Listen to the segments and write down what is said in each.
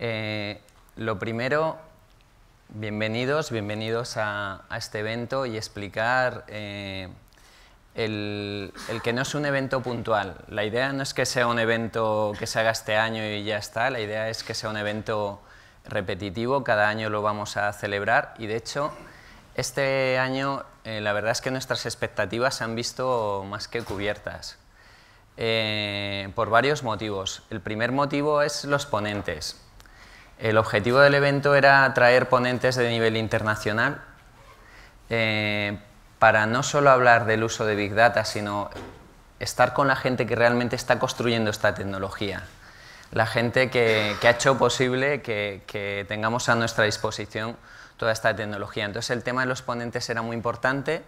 Eh, lo primero, bienvenidos, bienvenidos a, este evento y explicar eh, el, que no es un evento puntual. La idea no es que sea un evento que se haga este año y ya está, la idea es que sea un evento repetitivo, cada año lo vamos a celebrar y de hecho este año eh, la verdad es que nuestras expectativas se han visto más que cubiertas. por varios motivos. El primer motivo es los ponentes. El objetivo del evento era traer ponentes de nivel internacional eh, para no solo hablar del uso de Big Data, sino estar con la gente que realmente está construyendo esta tecnología, la gente que, ha hecho posible que, tengamos a nuestra disposición toda esta tecnología. Entonces el tema de los ponentes era muy importante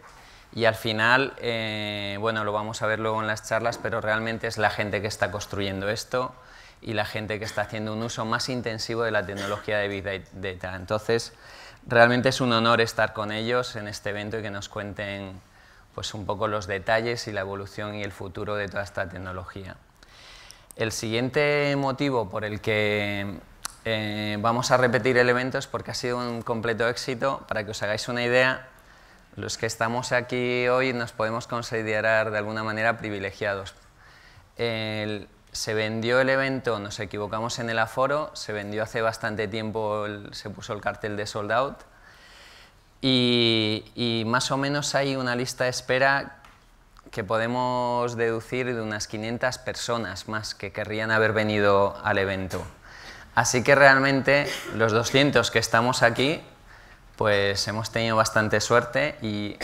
y al final, eh, bueno, lo vamos a ver luego en las charlas, pero realmente es la gente que está construyendo esto, y la gente que está haciendo un uso más intensivo de la tecnología de Big Data. Entonces, realmente es un honor estar con ellos en este evento y que nos cuenten pues, un poco los detalles y la evolución y el futuro de toda esta tecnología. El siguiente motivo por el que eh, vamos a repetir el evento es porque ha sido un completo éxito. Para que os hagáis una idea, los que estamos aquí hoy nos podemos considerar de alguna manera privilegiados. El, se vendió el evento, nos equivocamos en el aforo, se vendió hace bastante tiempo, se puso el cartel de sold out y, más o menos hay una lista de espera que podemos deducir de unas 500 personas más que querrían haber venido al evento. Así que realmente los 200 que estamos aquí, pues hemos tenido bastante suerte y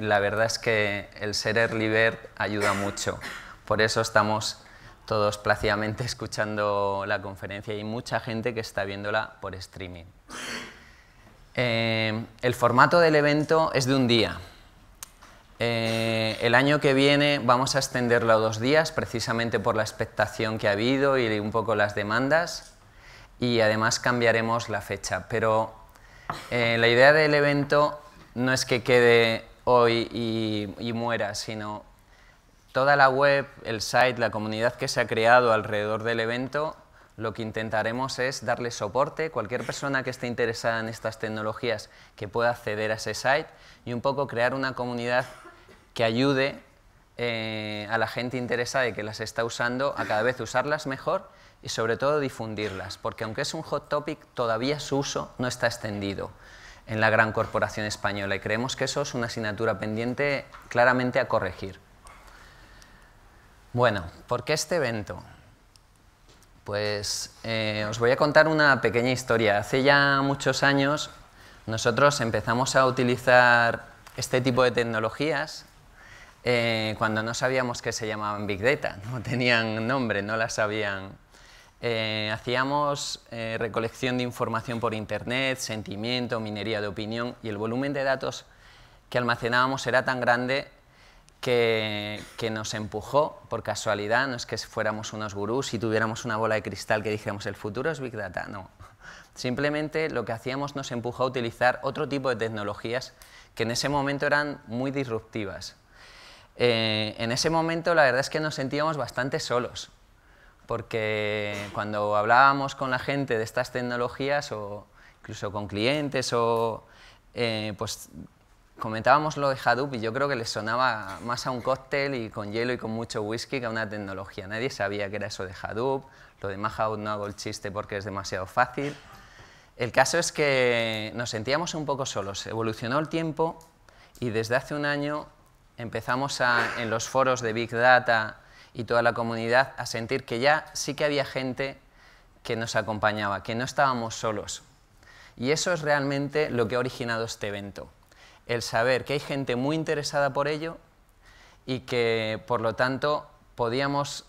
la verdad es que el ser early bird ayuda mucho. Por eso estamos todos plácidamente escuchando la conferencia y mucha gente que está viéndola por streaming. Eh, el formato del evento es de un día. Eh, el año que viene vamos a extenderlo a dos días, precisamente por la expectación que ha habido y un poco las demandas. Y además cambiaremos la fecha. Pero eh, la idea del evento no es que quede hoy y, y muera, sino toda la web, el site, la comunidad que se ha creado alrededor del evento, lo que intentaremos es darle soporte, cualquier persona que esté interesada en estas tecnologías que pueda acceder a ese site y un poco crear una comunidad que ayude eh, a la gente interesada y que las está usando a cada vez usarlas mejor y sobre todo difundirlas, porque aunque es un hot topic, todavía su uso no está extendido en la gran corporación española y creemos que eso es una asignatura pendiente claramente a corregir. Bueno, ¿por qué este evento? Pues eh, os voy a contar una pequeña historia. Hace ya muchos años nosotros empezamos a utilizar este tipo de tecnologías eh, cuando no sabíamos que se llamaban Big Data, no tenían nombre, no las sabían. Eh, hacíamos recolección de información por Internet, sentimiento, minería de opinión y el volumen de datos que almacenábamos era tan grande que, nos empujó por casualidad, no es que fuéramos unos gurús y tuviéramos una bola de cristal que dijéramos el futuro es Big Data, no. Simplemente lo que hacíamos nos empujó a utilizar otro tipo de tecnologías que en ese momento eran muy disruptivas. Eh, en ese momento la verdad es que nos sentíamos bastante solos, porque cuando hablábamos con la gente de estas tecnologías o incluso con clientes o eh, pues Comentábamos lo de Hadoop y yo creo que les sonaba más a un cóctel y con hielo y con mucho whisky que a una tecnología. Nadie sabía que era eso de Hadoop, lo de Mahout no hago el chiste porque es demasiado fácil. El caso es que nos sentíamos un poco solos, evolucionó el tiempo y desde hace un año empezamos en los foros de Big Data y toda la comunidad a sentir que ya sí que había gente que nos acompañaba, que no estábamos solos. Y eso es realmente lo que ha originado este evento el saber que hay gente muy interesada por ello y que, por lo tanto, podíamos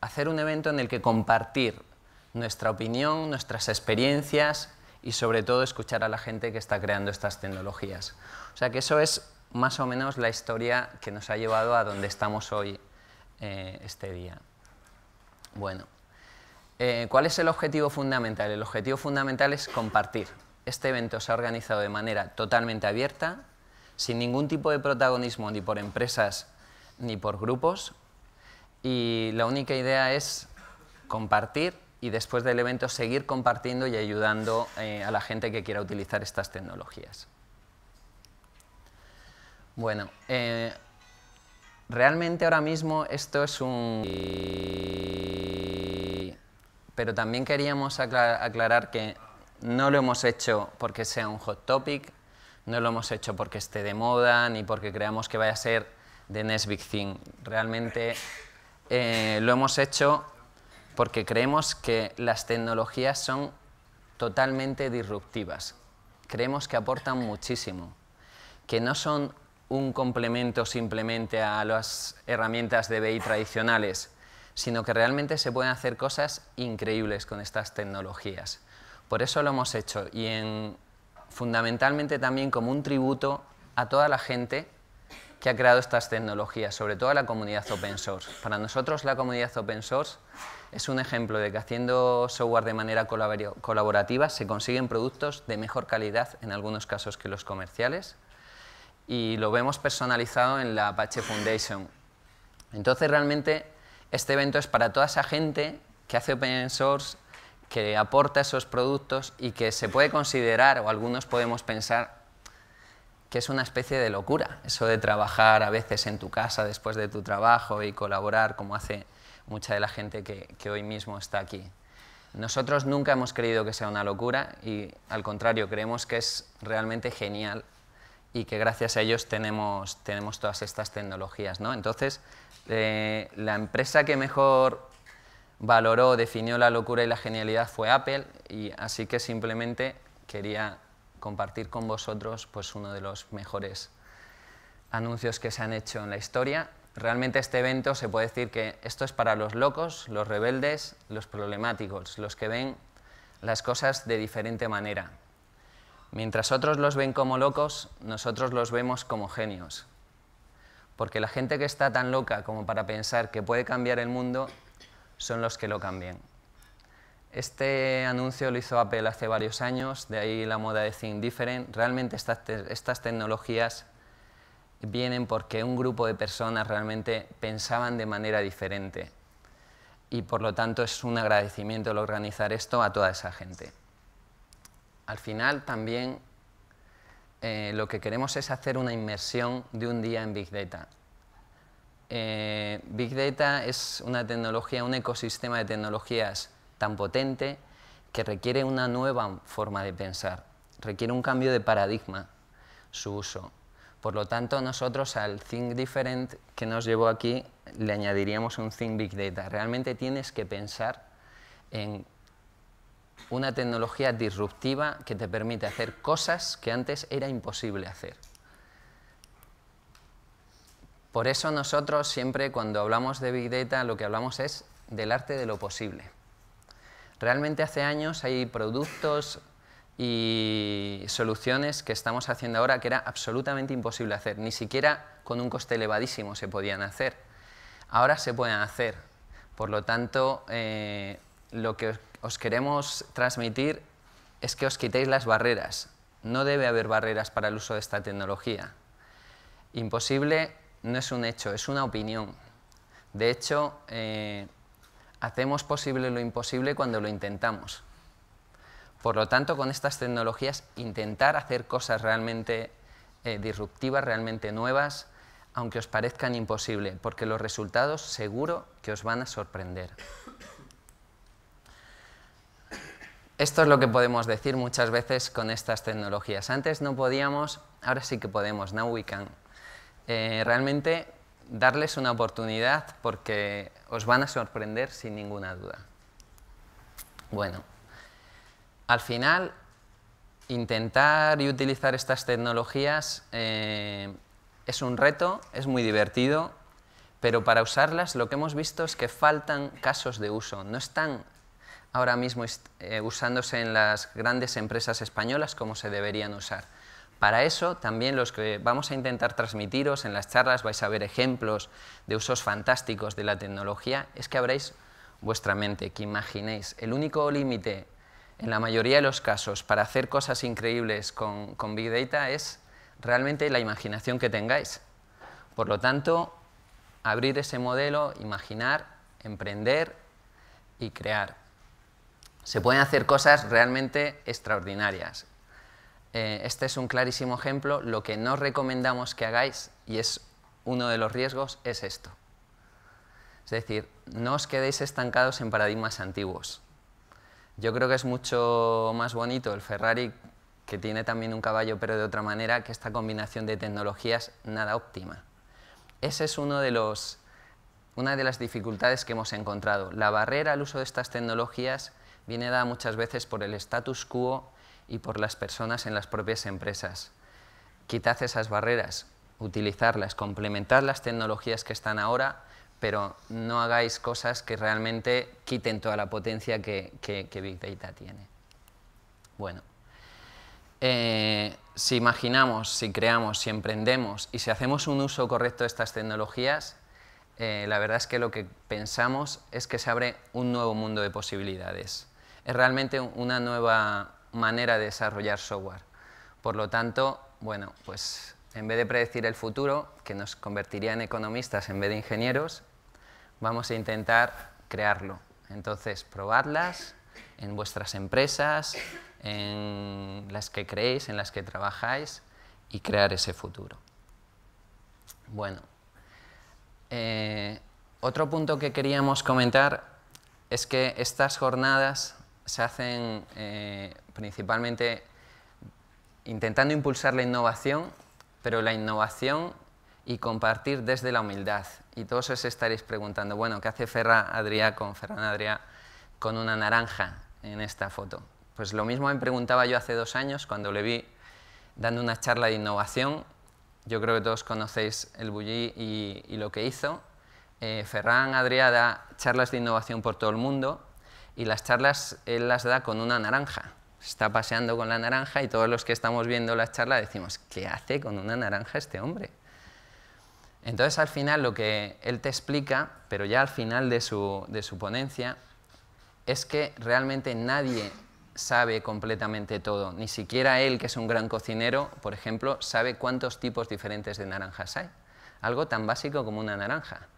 hacer un evento en el que compartir nuestra opinión, nuestras experiencias y, sobre todo, escuchar a la gente que está creando estas tecnologías. O sea que eso es más o menos la historia que nos ha llevado a donde estamos hoy, eh, este día. Bueno, eh, ¿cuál es el objetivo fundamental? El objetivo fundamental es compartir este evento se ha organizado de manera totalmente abierta, sin ningún tipo de protagonismo ni por empresas ni por grupos. Y la única idea es compartir y después del evento seguir compartiendo y ayudando eh, a la gente que quiera utilizar estas tecnologías. Bueno, eh, realmente ahora mismo esto es un... Pero también queríamos aclarar que no lo hemos hecho porque sea un hot topic, no lo hemos hecho porque esté de moda ni porque creamos que vaya a ser de next big thing. Realmente eh, lo hemos hecho porque creemos que las tecnologías son totalmente disruptivas. Creemos que aportan muchísimo, que no son un complemento simplemente a las herramientas de BI tradicionales, sino que realmente se pueden hacer cosas increíbles con estas tecnologías. Por eso lo hemos hecho y fundamentalmente también como un tributo a toda la gente que ha creado estas tecnologías, sobre todo a la comunidad open source. Para nosotros la comunidad open source es un ejemplo de que haciendo software de manera colaborativa se consiguen productos de mejor calidad en algunos casos que los comerciales y lo vemos personalizado en la Apache Foundation. Entonces realmente este evento es para toda esa gente que hace open source que aporta esos productos y que se puede considerar, o algunos podemos pensar, que es una especie de locura, eso de trabajar a veces en tu casa después de tu trabajo y colaborar como hace mucha de la gente que, hoy mismo está aquí. Nosotros nunca hemos creído que sea una locura y al contrario, creemos que es realmente genial y que gracias a ellos tenemos, tenemos todas estas tecnologías. ¿no? Entonces, eh, la empresa que mejor valoró, definió la locura y la genialidad fue Apple, y así que simplemente quería compartir con vosotros pues, uno de los mejores anuncios que se han hecho en la historia. Realmente este evento se puede decir que esto es para los locos, los rebeldes, los problemáticos, los que ven las cosas de diferente manera. Mientras otros los ven como locos, nosotros los vemos como genios. Porque la gente que está tan loca como para pensar que puede cambiar el mundo son los que lo cambian. Este anuncio lo hizo Apple hace varios años, de ahí la moda de Think Different. Realmente estas, tecnologías vienen porque un grupo de personas realmente pensaban de manera diferente y por lo tanto es un agradecimiento el organizar esto a toda esa gente. Al final también eh, lo que queremos es hacer una inmersión de un día en Big Data. Eh, Big Data es una tecnología, un ecosistema de tecnologías tan potente que requiere una nueva forma de pensar, requiere un cambio de paradigma su uso. Por lo tanto, nosotros al Think Different que nos llevó aquí le añadiríamos un Think Big Data. Realmente tienes que pensar en una tecnología disruptiva que te permite hacer cosas que antes era imposible hacer. Por eso nosotros siempre cuando hablamos de Big Data lo que hablamos es del arte de lo posible. Realmente hace años hay productos y soluciones que estamos haciendo ahora que era absolutamente imposible hacer, ni siquiera con un coste elevadísimo se podían hacer. Ahora se pueden hacer. Por lo tanto, eh, lo que os queremos transmitir es que os quitéis las barreras. No debe haber barreras para el uso de esta tecnología. Imposible no es un hecho, es una opinión. De hecho, eh, hacemos posible lo imposible cuando lo intentamos. Por lo tanto, con estas tecnologías, intentar hacer cosas realmente eh, disruptivas, realmente nuevas, aunque os parezcan imposibles, porque los resultados seguro que os van a sorprender. Esto es lo que podemos decir muchas veces con estas tecnologías. Antes no podíamos, ahora sí que podemos, now we can. Eh, realmente darles una oportunidad porque os van a sorprender sin ninguna duda. Bueno, al final, intentar y utilizar estas tecnologías eh, es un reto, es muy divertido, pero para usarlas lo que hemos visto es que faltan casos de uso, no están ahora mismo eh, usándose en las grandes empresas españolas como se deberían usar. Para eso también los que vamos a intentar transmitiros en las charlas vais a ver ejemplos de usos fantásticos de la tecnología, es que abréis vuestra mente, que imaginéis el único límite en la mayoría de los casos para hacer cosas increíbles con, con Big Data es realmente la imaginación que tengáis. Por lo tanto, abrir ese modelo, imaginar, emprender y crear. Se pueden hacer cosas realmente extraordinarias eh, este es un clarísimo ejemplo, lo que no recomendamos que hagáis, y es uno de los riesgos, es esto. Es decir, no os quedéis estancados en paradigmas antiguos. Yo creo que es mucho más bonito el Ferrari, que tiene también un caballo, pero de otra manera, que esta combinación de tecnologías nada óptima. Esa es una de las dificultades que hemos encontrado. La barrera al uso de estas tecnologías viene dada muchas veces por el status quo y por las personas en las propias empresas. Quitad esas barreras, utilizarlas, complementad las tecnologías que están ahora, pero no hagáis cosas que realmente quiten toda la potencia que, Big Data tiene. Bueno, eh, si imaginamos, si creamos, si emprendemos y si hacemos un uso correcto de estas tecnologías, eh, la verdad es que lo que pensamos es que se abre un nuevo mundo de posibilidades. Es realmente una nueva, manera de desarrollar software. Por lo tanto, bueno, pues en vez de predecir el futuro, que nos convertiría en economistas en vez de ingenieros, vamos a intentar crearlo. Entonces, probarlas en vuestras empresas, en las que creéis, en las que trabajáis y crear ese futuro. Bueno, eh, otro punto que queríamos comentar es que estas jornadas se hacen eh, principalmente intentando impulsar la innovación, pero la innovación y compartir desde la humildad. Y todos os estaréis preguntando, bueno, ¿qué hace Ferra Adrià con Ferran Adrià con una naranja en esta foto? Pues lo mismo me preguntaba yo hace dos años cuando le vi dando una charla de innovación. Yo creo que todos conocéis el Bulli y, lo que hizo. Eh, Ferran Adrià da charlas de innovación por todo el mundo y las charlas él las da con una naranja. Se está paseando con la naranja y todos los que estamos viendo la charla decimos, ¿qué hace con una naranja este hombre? Entonces al final lo que él te explica, pero ya al final de su, de su ponencia, es que realmente nadie sabe completamente todo. Ni siquiera él, que es un gran cocinero, por ejemplo, sabe cuántos tipos diferentes de naranjas hay. Algo tan básico como una naranja.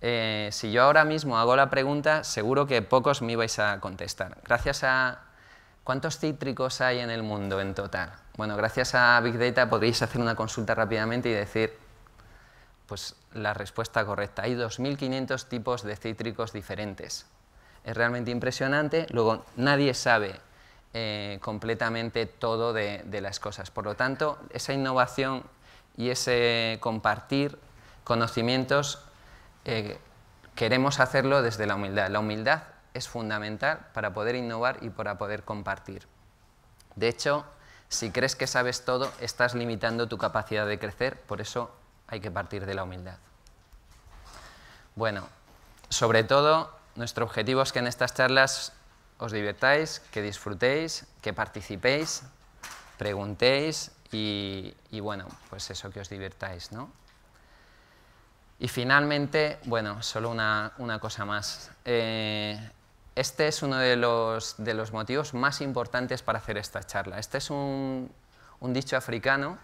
Eh, si yo ahora mismo hago la pregunta, seguro que pocos me vais a contestar. Gracias a... ¿Cuántos cítricos hay en el mundo en total? Bueno, gracias a Big Data podéis hacer una consulta rápidamente y decir, pues la respuesta correcta. Hay 2.500 tipos de cítricos diferentes. Es realmente impresionante. Luego, nadie sabe eh, completamente todo de las cosas. Por lo tanto, esa innovación y ese compartir conocimientos eh, queremos hacerlo desde la humildad. La humildad es fundamental para poder innovar y para poder compartir. De hecho, si crees que sabes todo, estás limitando tu capacidad de crecer, por eso hay que partir de la humildad. Bueno, sobre todo, nuestro objetivo es que en estas charlas os divirtáis, que disfrutéis, que participéis, preguntéis y, y bueno, pues eso, que os divirtáis, ¿no? Y finalmente, bueno, solo una, cosa más. Eh, este es uno de los, motivos más importantes para hacer esta charla. Este es un, un dicho africano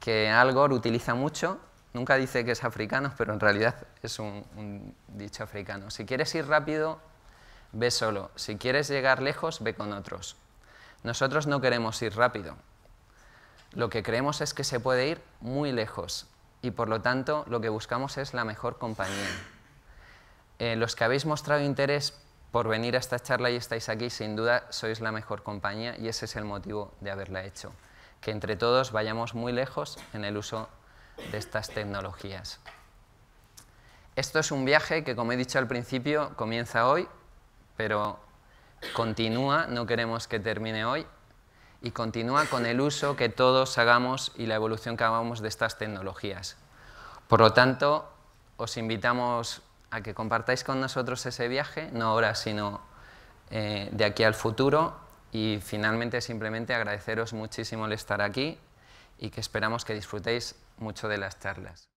que Algor utiliza mucho. Nunca dice que es africano, pero en realidad es un dicho africano. Si quieres ir rápido, ve solo. Si quieres llegar lejos, ve con otros. Nosotros no queremos ir rápido. Lo que creemos es que se puede ir muy lejos y por lo tanto lo que buscamos es la mejor compañía. Eh, los que habéis mostrado interés por venir a esta charla y estáis aquí, sin duda sois la mejor compañía y ese es el motivo de haberla hecho. Que entre todos vayamos muy lejos en el uso de estas tecnologías. Esto es un viaje que, como he dicho al principio, comienza hoy, pero continúa, no queremos que termine hoy y continúa con el uso que todos hagamos y la evolución que hagamos de estas tecnologías. Por lo tanto, os invitamos a que compartáis con nosotros ese viaje, no ahora, sino eh, de aquí al futuro. Y finalmente, simplemente agradeceros muchísimo el estar aquí y que esperamos que disfrutéis mucho de las charlas.